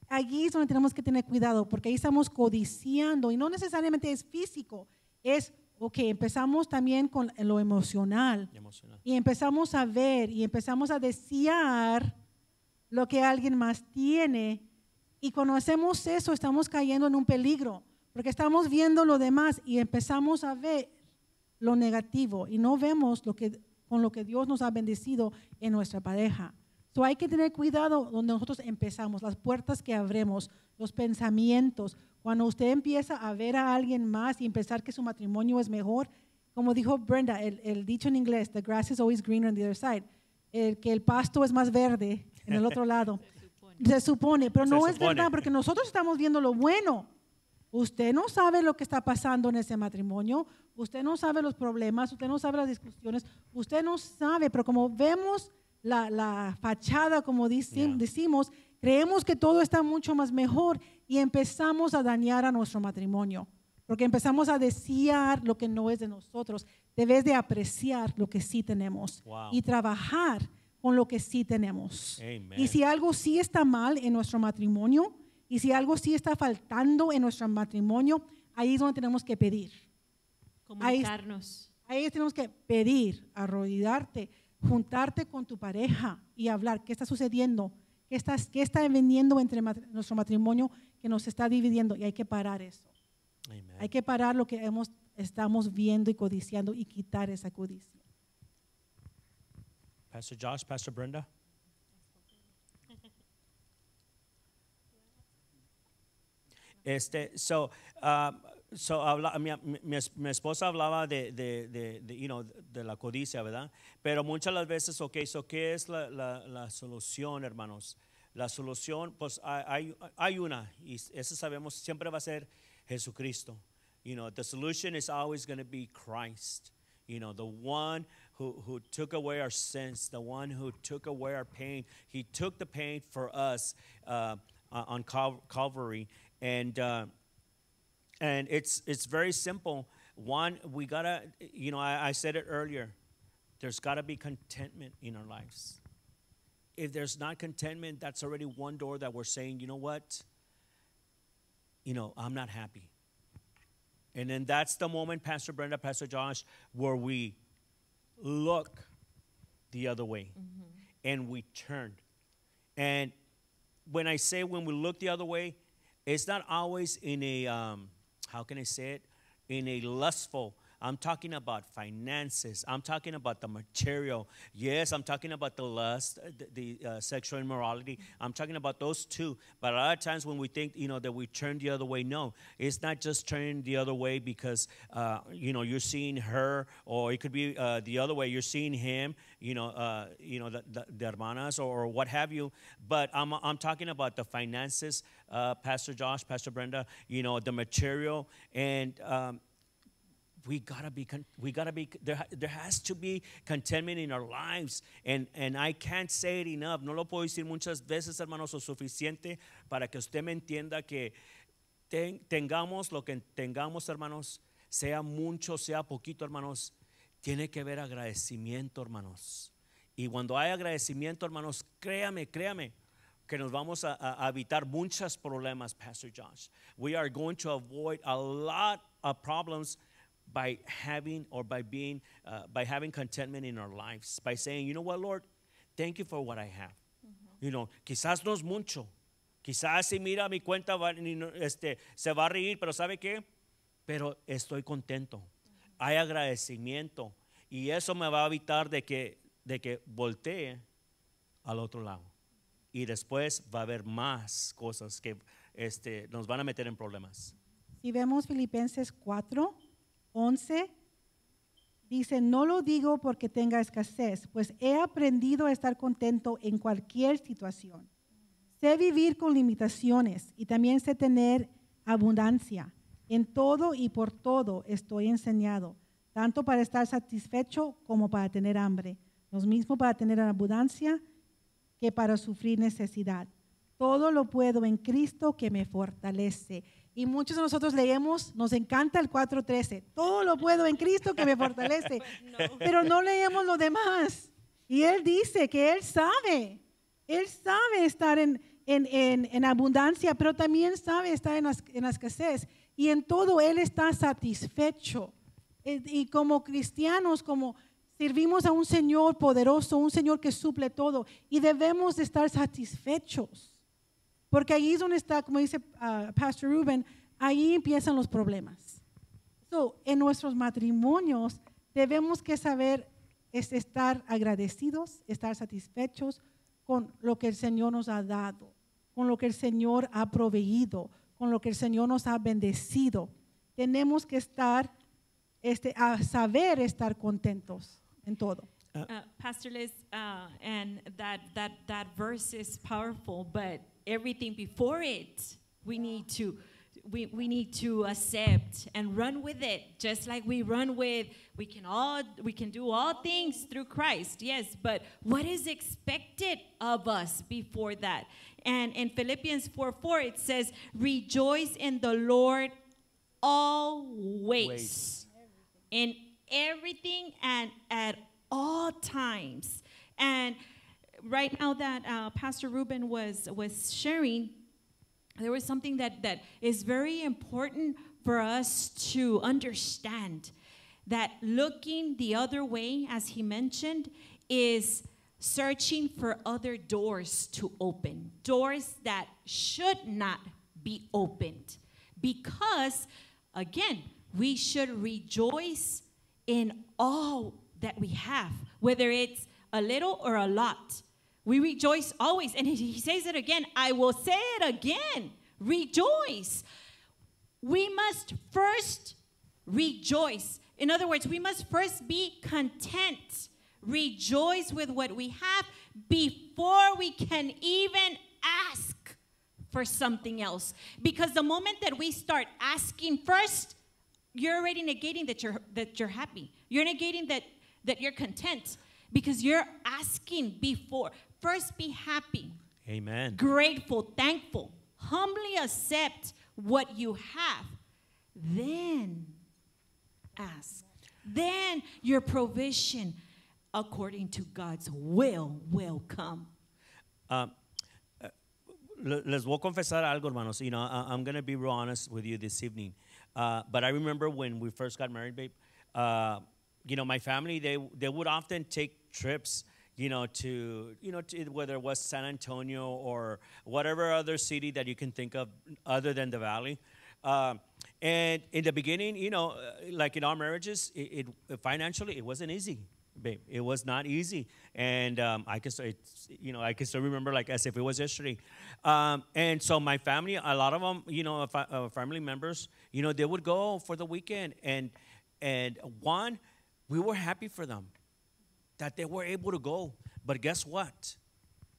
Allí es donde tenemos que tener cuidado, porque ahí estamos codiciando y no necesariamente es físico, es, ok, empezamos también con lo emocional. Y, empezamos a ver y empezamos a desear lo que alguien más tiene. Y cuando hacemos eso, estamos cayendo en un peligro, porque estamos viendo lo demás y empezamos a ver lo negativo y no vemos lo que, con lo que Dios nos ha bendecido en nuestra pareja. Entonces hay que tener cuidado donde nosotros empezamos, las puertas que abremos, los pensamientos. Cuando usted empieza a ver a alguien más y empezar que su matrimonio es mejor, como dijo Brenda, el, dicho en inglés, the grass is always greener on the other side, el, que el pasto es más verde en el otro lado. Se supone, pero no es verdad porque nosotros estamos viendo lo bueno Usted no sabe lo que está pasando en ese matrimonio, usted no sabe los problemas, usted no sabe las discusiones, usted no sabe, pero como vemos la, fachada, como decimos, creemos que todo está mucho más mejor y empezamos a dañar a nuestro matrimonio, porque empezamos a desear lo que no es de nosotros, debes de apreciar lo que sí tenemos y trabajar con lo que sí tenemos. Y si algo sí está mal en nuestro matrimonio, y si algo sí está faltando en nuestro matrimonio, ahí es donde tenemos que pedir. Comunicarnos. Ahí, tenemos que pedir, arrodillarte, juntarte con tu pareja y hablar qué está sucediendo, qué está, qué está entre nuestro matrimonio que nos está dividiendo. Y hay que parar eso. Hay que parar lo que hemos, estamos viendo y codiciando y quitar esa codicia. Pastor Josh, Pastor Brenda. Este, so, um, so habla, mi, mi, mi, esposa hablaba de, de, de, de, you know, de la codicia, ¿verdad? Pero muchas de las veces, ok, so, ¿qué es la, la, la solución, hermanos? La solución, pues hay, hay una, y eso sabemos, siempre va a ser Jesucristo. You know, the solution is always going to be Christ. You know, the one who, who took away our sins, the one who took away our pain. He took the pain for us uh, on Cal Calvary and uh, and it's it's very simple. One, we gotta, you know, I, I said it earlier. There's gotta be contentment in our lives. If there's not contentment, that's already one door that we're saying, you know what? You know, I'm not happy. And then that's the moment, Pastor Brenda, Pastor Josh, where we look the other way mm-hmm. and we turn. And when I say when we look the other way, it's not always in a, um, how can I say it, in a lustful I'm talking about finances. I'm talking about the material. Yes, I'm talking about the lust, uh, the, the uh, sexual immorality. I'm talking about those two. But a lot of times when we think, you know, that we turn the other way, no, it's not just turning the other way because, uh, you know, you're seeing her, or it could be uh, the other way, you're seeing him, you know, uh, you know, the, the, the hermanas or, or, what have you. But I'm, I'm talking about the finances, uh, Pastor Josh, Pastor Brenda, you know, the material and. Um, we gotta be we gotta be there, there has to be contentment in our lives and and I can't say it enough no lo puedo decir muchas veces hermanos o suficiente para que usted me entienda que tengamos lo que tengamos hermanos sea mucho sea poquito hermanos tiene que haber agradecimiento hermanos y cuando hay agradecimiento hermanos créame créame que nos vamos a, evitar muchos problemas, Pastor Josh. We are going to avoid a lot of problems by having or by being uh, by having contentment in our lives by saying you know what lord thank you for what i have you know quizás no es mucho quizás si mira mi cuenta este, se va a reír pero sabe qué pero estoy contento hay agradecimiento y eso me va a evitar de que de que voltee al otro lado y después va a haber más cosas que este, nos van a meter en problemas. Y vemos Filipenses 4, 11 dice, no lo digo porque tenga escasez, pues he aprendido a estar contento en cualquier situación. Sé vivir con limitaciones y también sé tener abundancia. En todo y por todo estoy enseñado, tanto para estar satisfecho como para tener hambre, lo mismo para tener abundancia que para sufrir necesidad. Todo lo puedo en Cristo que me fortalece. Y muchos de nosotros leemos, nos encanta el 4.13, todo lo puedo en Cristo que me fortalece, pero no leemos lo demás. Y Él dice que Él sabe, Él sabe estar en, abundancia, pero también sabe estar en, escasez. Y en todo Él está satisfecho. Eh, y como cristianos, como servimos a un Señor poderoso, un Señor que suple todo, y debemos estar satisfechos porque ahí es donde está, como dice ah, Pastor Ruben, ahí empiezan los problemas. en nuestros matrimonios debemos que saber es estar agradecidos, estar satisfechos con lo que el Señor nos ha dado, con lo que el Señor ha proveído, con lo que el Señor nos ha bendecido. Tenemos que estar, este, a saber estar contentos en todo. Uh, uh, Pastor Liz, uh, and that that that verse is powerful, but everything before it, we need to. We, we need to accept and run with it just like we run with we can all we can do all things through christ yes but what is expected of us before that and in philippians 4 4 it says rejoice in the lord always Wait. in everything and at all times. And right now that uh, Pastor Ruben was, was sharing, there was something that, that is very important for us to understand that looking the other way, as he mentioned, is searching for other doors to open, doors that should not be opened. Because, again, we should rejoice in all that we have, whether it's a little or a lot. We rejoice always. And he says it again I will say it again rejoice. We must first rejoice. In other words, we must first be content, rejoice with what we have before we can even ask for something else. Because the moment that we start asking first, you're already negating that you're that you're happy. You're negating that that you're content because you're asking before. First, be happy. Amen. Grateful, thankful. Humbly accept what you have. Then ask. Then your provision according to God's will will come. Uh, uh, les voy a confesar algo, hermanos. You know, I, am going to be real honest with you this evening. Uh, but I remember when we first got married, babe, uh, you know, my family, they, they would often take trips, you know, to, you know, to, whether it was San Antonio or whatever other city that you can think of other than the valley. Um, and in the beginning, you know, uh, like in our marriages, it, it financially, it wasn't easy. Babe, it was not easy, and um, I can still, you know, I can still remember like as if it was yesterday. Um, and so my family, a lot of them, you know, uh, uh, family members, you know, they would go for the weekend, and and one, we were happy for them that they were able to go. But guess what?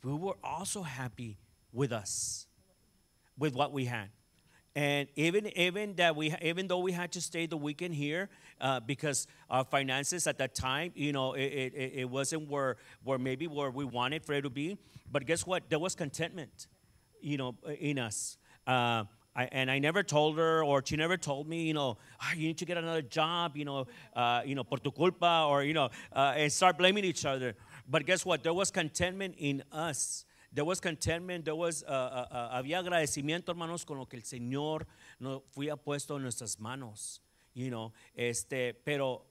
We were also happy with us, with what we had. And even even that we even though we had to stay the weekend here uh, because our finances at that time, you know, it, it, it wasn't where where maybe where we wanted for it to be. But guess what? There was contentment, you know, in us. Uh, I, and I never told her, or she never told me, you know, oh, you need to get another job, you know, uh, you know, por tu culpa, or you know, uh, and start blaming each other. But guess what? There was contentment in us. There was contentment. There was uh, uh, uh, había agradecimiento, hermanos, con lo que el Señor nos fue puesto en nuestras manos. You know, este, pero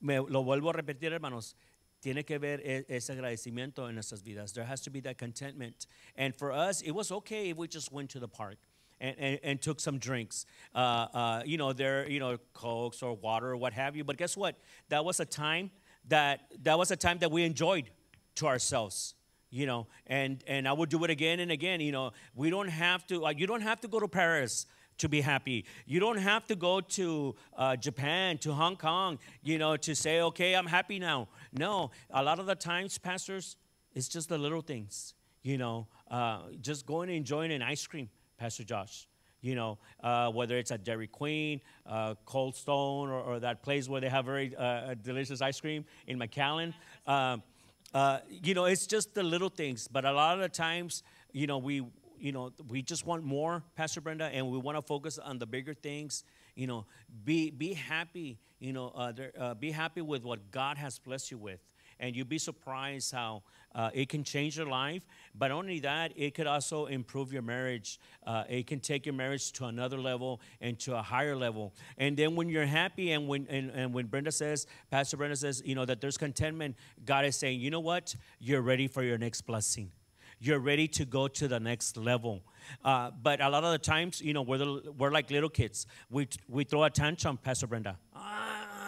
me, lo vuelvo a repetir, hermanos. Tiene que ver ese agradecimiento en nuestras vidas. There has to be that contentment. And for us, it was okay if we just went to the park and, and, and took some drinks. Uh, uh, you know, their, you know, Cokes or water or what have you. But guess what? That was a time that, that was a time that we enjoyed to ourselves you know and and i would do it again and again you know we don't have to uh, you don't have to go to paris to be happy. You don't have to go to uh, Japan, to Hong Kong, you know, to say, okay, I'm happy now. No, a lot of the times, pastors, it's just the little things, you know, uh, just going and enjoying an ice cream Pastor Josh. You know, uh, whether it's at Dairy Queen, uh, Cold Stone, or, or, that place where they have very uh, uh delicious ice cream in McAllen. Um, uh, you know, it's just the little things. But a lot of the times, you know, we, you know, we just want more, Pastor Brenda, and we want to focus on the bigger things. You know, be be happy. You know, uh, there, be happy with what God has blessed you with, and you'd be surprised how uh, it can change your life, but only that, it could also improve your marriage. Uh, it can take your marriage to another level and to a higher level. And then when you're happy, and when and, and when Brenda says, Pastor Brenda says, you know that there's contentment. God is saying, you know what? You're ready for your next blessing you're ready to go to the next level. Uh, but a lot of the times, you know, we're, the, we're like little kids. We, we throw a tantrum, Pastor Brenda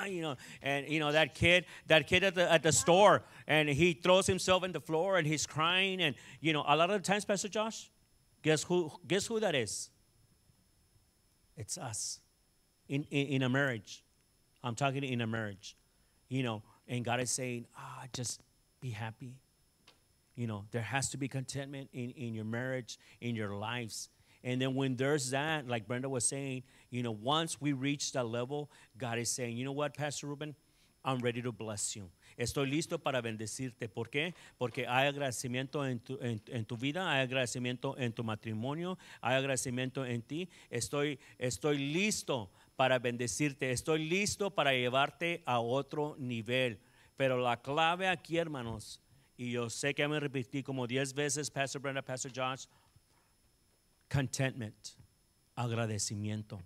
you know, and you know that kid, that kid at the at the store, and he throws himself in the floor and he's crying, and you know, a lot of times, Pastor Josh, guess who? Guess who that is? It's us, in in, in a marriage. I'm talking in a marriage, you know, and God is saying, ah, just be happy. You know, there has to be contentment in, in your marriage, in your lives and then when there's that, like Brenda was saying, you know, once we reach that level, God is saying, you know what, Pastor Ruben, I'm ready to bless you. Estoy listo para bendecirte. ¿Por qué? Porque hay agradecimiento en tu, en, en tu vida, hay agradecimiento en tu matrimonio, hay agradecimiento en ti. Estoy, estoy listo para bendecirte, estoy listo para llevarte a otro nivel. Pero la clave aquí, hermanos, y yo sé que me repetí como 10 veces, Pastor Brenda, Pastor Josh, contentment, agradecimiento.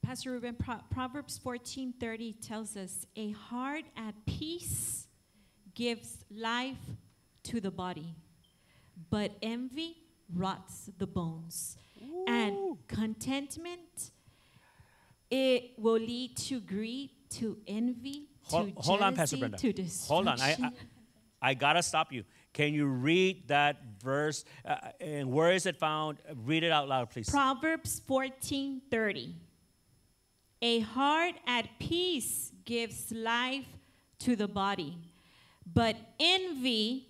Pastor Ruben, Pro- Proverbs 14:30 tells us a heart at peace gives life to the body, but envy rots the bones. Ooh. And contentment it will lead to greed, to envy, hold, to hold on, Pastor Brenda. to destruction. Hold on, I, I, I gotta stop you. Can you read that verse? Uh, and where is it found? Read it out loud, please. Proverbs 14 30. A heart at peace gives life to the body, but envy,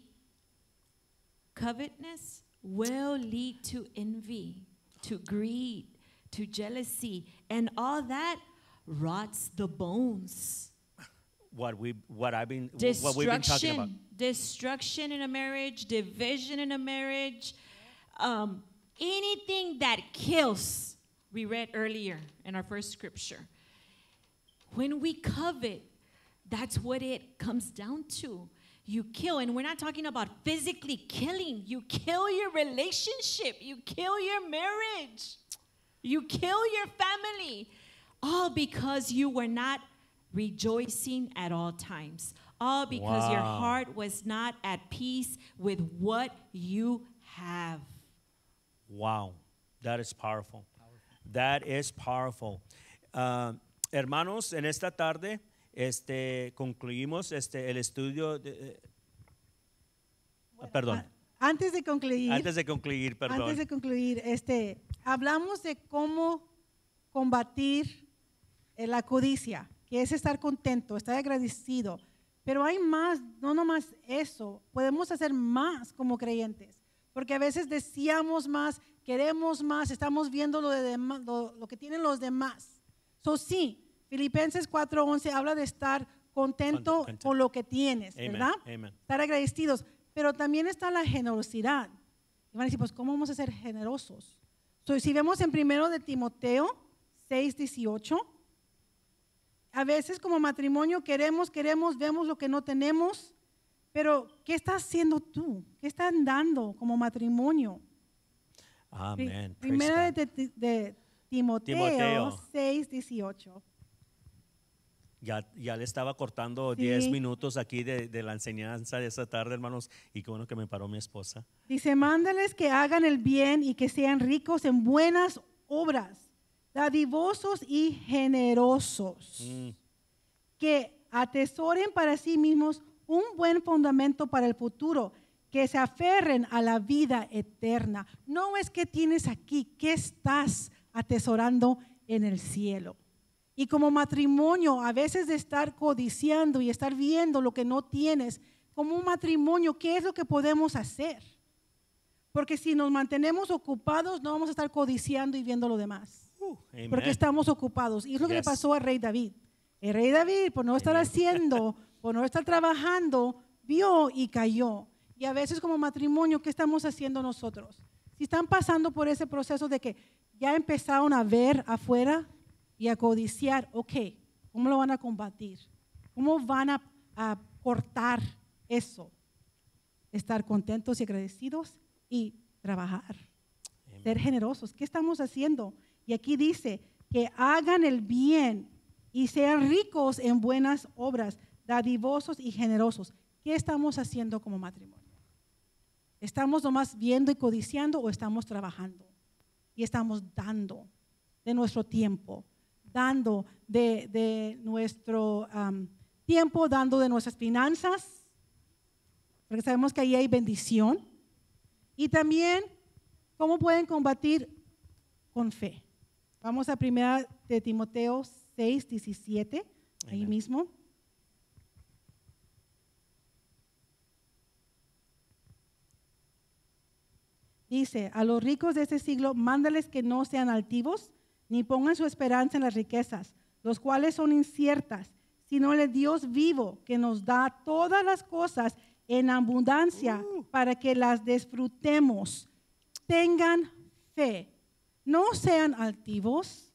covetousness, will lead to envy, to greed, to jealousy, and all that rots the bones what we what I've been what we've been talking about. Destruction in a marriage, division in a marriage, um, anything that kills. We read earlier in our first scripture. When we covet, that's what it comes down to. You kill, and we're not talking about physically killing. You kill your relationship. You kill your marriage. You kill your family all because you were not rejoicing at all times. All because wow. your heart was not at peace with what you have. Wow, that is powerful. powerful. That is powerful. Uh, hermanos, en esta tarde este, concluimos este, el estudio. De, eh, ah, bueno, perdón. antes de concluir. Antes de concluir, perdón. Antes de concluir, este, hablamos de cómo combatir la codicia. que es estar contento, estar agradecido. Pero hay más, no nomás eso, podemos hacer más como creyentes, porque a veces deseamos más, queremos más, estamos viendo lo, de lo, que tienen los demás. So sí, Filipenses 4:11 habla de estar contento con lo que tienes, ¿verdad? Estar agradecidos, pero también está la generosidad. Y van a decir, pues ¿cómo vamos a ser generosos? So, si vemos en primero de Timoteo 6:18, a veces como matrimonio queremos, queremos, vemos lo que no tenemos, pero ¿qué estás haciendo tú? ¿Qué están dando como matrimonio? Amén. Primera de, Timoteo, 6, 18. Ya, ya le estaba cortando 10 minutos aquí de, de, la enseñanza de esta tarde, hermanos, y qué bueno que me paró mi esposa. Dice, mándales que hagan el bien y que sean ricos en buenas obras dadivosos y generosos, mm. que atesoren para sí mismos un buen fundamento para el futuro, que se aferren a la vida eterna. No es que tienes aquí, qué estás atesorando en el cielo. Y como matrimonio, a veces de estar codiciando y estar viendo lo que no tienes, como un matrimonio, ¿qué es lo que podemos hacer? Porque si nos mantenemos ocupados, no vamos a estar codiciando y viendo lo demás porque estamos ocupados. Y es lo que le pasó al rey David. El rey David, por no estar haciendo, por no estar trabajando, vio y cayó. Y a veces como matrimonio, ¿qué estamos haciendo nosotros? Si están pasando por ese proceso de que ya empezaron a ver afuera y a codiciar, ok, ¿cómo lo van a combatir? ¿Cómo van a, aportar cortar eso? Estar contentos y agradecidos y trabajar. Ser generosos. ¿Qué estamos haciendo? Y aquí dice que hagan el bien y sean ricos en buenas obras, dadivosos y generosos. ¿Qué estamos haciendo como matrimonio? ¿Estamos nomás viendo y codiciando o estamos trabajando? Y estamos dando de nuestro tiempo, dando de, nuestro tiempo, dando de nuestras finanzas, porque sabemos que ahí hay bendición. Y también, ¿cómo pueden combatir? Con fe. Vamos a primera de Timoteo 6, 17, ahí mismo. Dice, a los ricos de este siglo, mándales que no sean altivos, ni pongan su esperanza en las riquezas, los cuales son inciertas, sino el Dios vivo que nos da todas las cosas en abundancia uh. para que las disfrutemos. Tengan fe no sean altivos.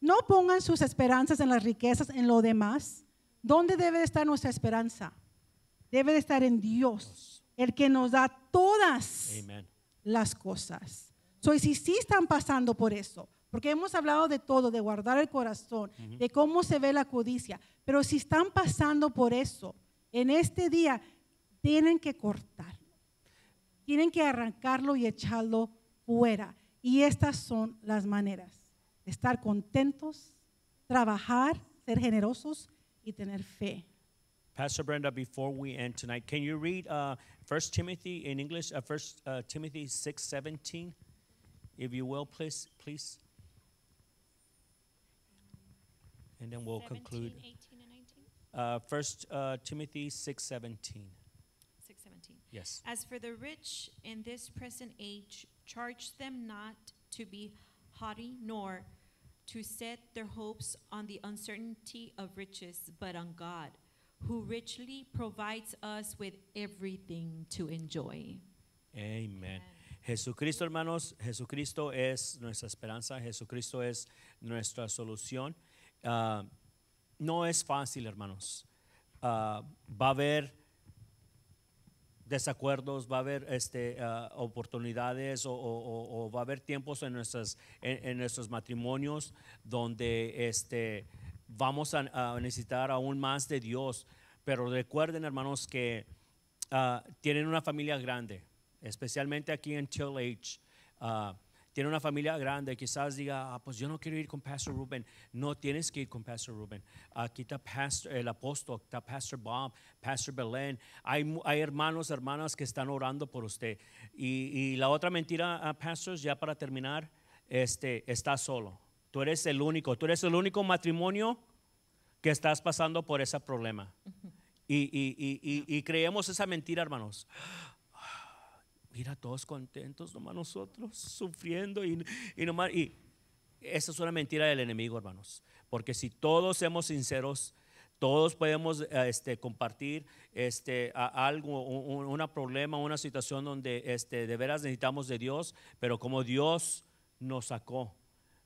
No pongan sus esperanzas en las riquezas, en lo demás. ¿Dónde debe estar nuestra esperanza? Debe estar en Dios, el que nos da todas las cosas. Soy si sí están pasando por eso, porque hemos hablado de todo, de guardar el corazón, de cómo se ve la codicia, pero si están pasando por eso, en este día tienen que cortar, tienen que arrancarlo y echarlo fuera. Y estas son las maneras estar contentos, trabajar, ser generosos y tener fe. Pastor Brenda, before we end tonight, can you read uh, 1 Timothy in English, uh, 1 uh, Timothy 6 17, if you will, please? please? And then we'll 17, conclude. 18, and 19. Uh, 1 uh, Timothy 6 17. 6 17. Yes. As for the rich in this present age, Charge them not to be haughty, nor to set their hopes on the uncertainty of riches, but on God, who richly provides us with everything to enjoy. Amen. Amen. Jesucristo, hermanos, Jesucristo es nuestra esperanza, Jesucristo es nuestra solución. Uh, no es fácil, hermanos. Uh, va a haber desacuerdos, va a haber este, ah, oportunidades o, va a haber tiempos en, nuestras, en, nuestros matrimonios donde este, vamos a, necesitar aún más de Dios. Pero recuerden, hermanos, que ah, tienen una familia grande, especialmente aquí en Chill ah, tiene una familia grande, quizás diga, ah, pues yo no quiero ir con Pastor Rubén. No tienes que ir con Pastor Rubén. Aquí está el apóstol, está Pastor Bob, Pastor Belén. Hay, hay hermanos, hermanas que están orando por usted. Y, la otra mentira, ah, Pastor, ya para terminar, este, está solo. Tú eres el único, tú eres el único matrimonio que estás pasando por ese problema. y, y, y creemos esa mentira, hermanos. Mira, todos contentos, nomás nosotros sufriendo y, y nomás. Y esa es una mentira del enemigo, hermanos. Porque si todos somos sinceros, todos podemos eh, este, compartir este, algo, un, problema, una situación donde este, de veras necesitamos de Dios, pero como Dios nos sacó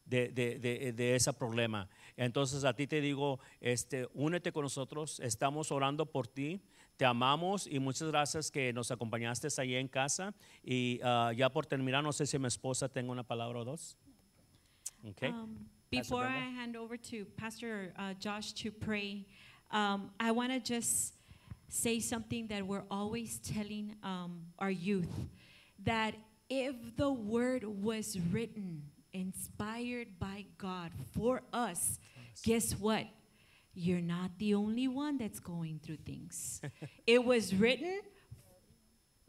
de, de, ese problema. Entonces a ti te digo, este, únete con nosotros, estamos orando por ti, Te amamos y muchas gracias que nos acompañaste allí en casa. Y uh, ya por terminar, no sé si mi esposa tenga una palabra o dos. Okay. Um, before I hand over to Pastor uh, Josh to pray, um, I want to just say something that we're always telling um, our youth that if the word was written, inspired by God for us, guess what? you're not the only one that's going through things. it was written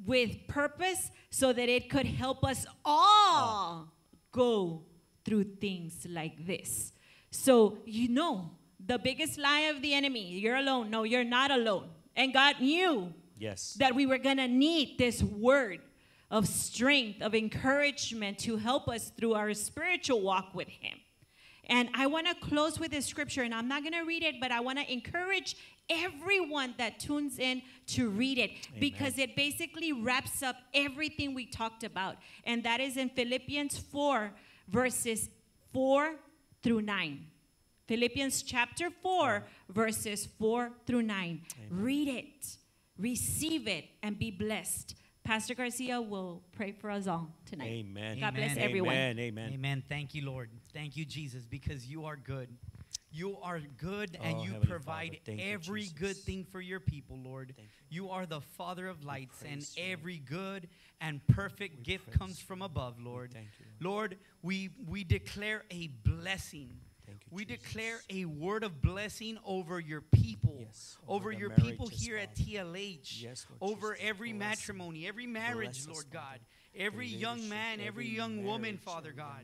with purpose so that it could help us all go through things like this. So, you know, the biggest lie of the enemy you're alone. No, you're not alone. And God knew yes. that we were going to need this word of strength, of encouragement to help us through our spiritual walk with Him. And I want to close with a scripture, and I'm not going to read it, but I want to encourage everyone that tunes in to read it Amen. because it basically wraps up everything we talked about. And that is in Philippians 4, verses 4 through 9. Philippians chapter 4, verses 4 through 9. Amen. Read it, receive it, and be blessed. Pastor Garcia will pray for us all tonight. Amen. God bless everyone. Amen. Amen. Amen. Thank you, Lord. Thank you, Jesus, because you are good. You are good and oh, you Heavenly provide every you, good thing for your people, Lord. You. you. are the Father of lights, and every good and perfect we gift comes you. from above, Lord. Thank Lord. Lord, we, we declare a blessing we Jesus. declare a word of blessing over your people, yes, over, over your people here at TLH, yes, over Jesus. every bless matrimony, every marriage, Lord us, God, every young man, every, every young woman, Father God,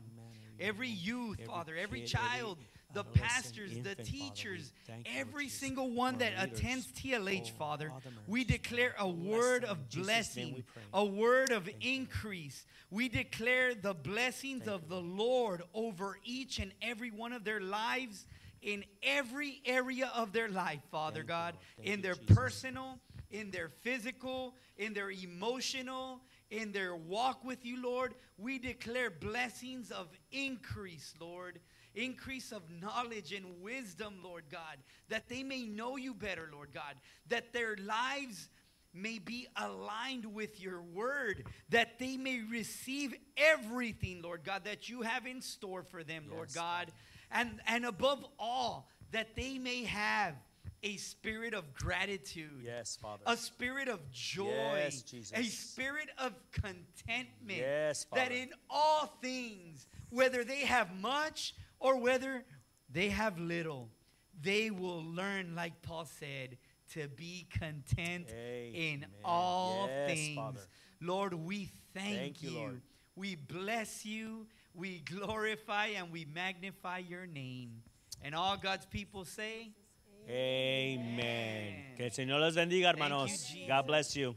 every youth, every Father, every child. Every the pastors, the teachers, every single one that attends TLH, oh, Father, we declare a word of blessing, a word of increase. We declare the blessings of the Lord over each and every one of their lives in every area of their life, Father God, in their personal, in their physical, in their emotional, in their walk with you, Lord. We declare blessings of increase, Lord increase of knowledge and wisdom, Lord God, that they may know you better, Lord God, that their lives may be aligned with your word, that they may receive everything, Lord God, that you have in store for them, yes. Lord God. And, and above all, that they may have a spirit of gratitude. Yes, Father. A spirit of joy. Yes, Jesus. A spirit of contentment. Yes, Father. That in all things, whether they have much or whether they have little, they will learn, like Paul said, to be content Amen. in all yes, things. Father. Lord, we thank, thank you. you we bless you. We glorify and we magnify your name. And all God's people say, Amen. Amen. Que el Señor los bendiga, hermanos. You, God bless you.